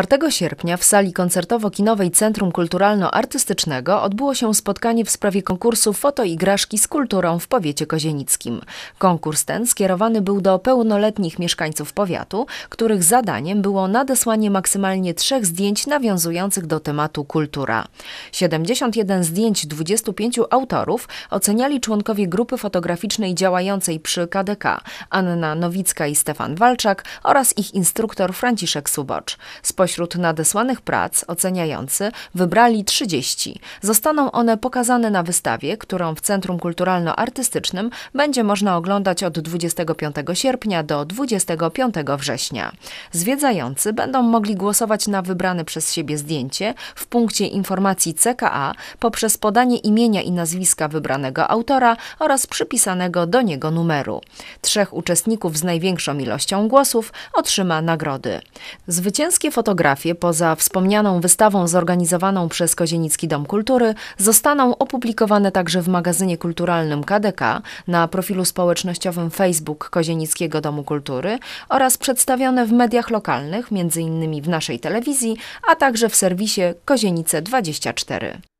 4 sierpnia w sali koncertowo-kinowej Centrum Kulturalno-Artystycznego odbyło się spotkanie w sprawie konkursu fotoigraszki z kulturą w powiecie kozienickim. Konkurs ten skierowany był do pełnoletnich mieszkańców powiatu, których zadaniem było nadesłanie maksymalnie trzech zdjęć nawiązujących do tematu kultura. 71 zdjęć 25 autorów oceniali członkowie grupy fotograficznej działającej przy KDK Anna Nowicka i Stefan Walczak oraz ich instruktor Franciszek Subocz. Spośród nadesłanych prac oceniający wybrali 30. Zostaną one pokazane na wystawie, którą w Centrum Kulturalno-Artystycznym będzie można oglądać od 25 sierpnia do 25 września. Zwiedzający będą mogli głosować na wybrane przez siebie zdjęcie w punkcie informacji CKA poprzez podanie imienia i nazwiska wybranego autora oraz przypisanego do niego numeru. Trzech uczestników z największą ilością głosów otrzyma nagrody. Zwycięskie fotografie fotografie poza wspomnianą wystawą zorganizowaną przez Kozienicki Dom Kultury zostaną opublikowane także w magazynie kulturalnym KDK na profilu społecznościowym Facebook Kozienickiego Domu Kultury oraz przedstawione w mediach lokalnych, m.in. w naszej telewizji, a także w serwisie Kozienice24.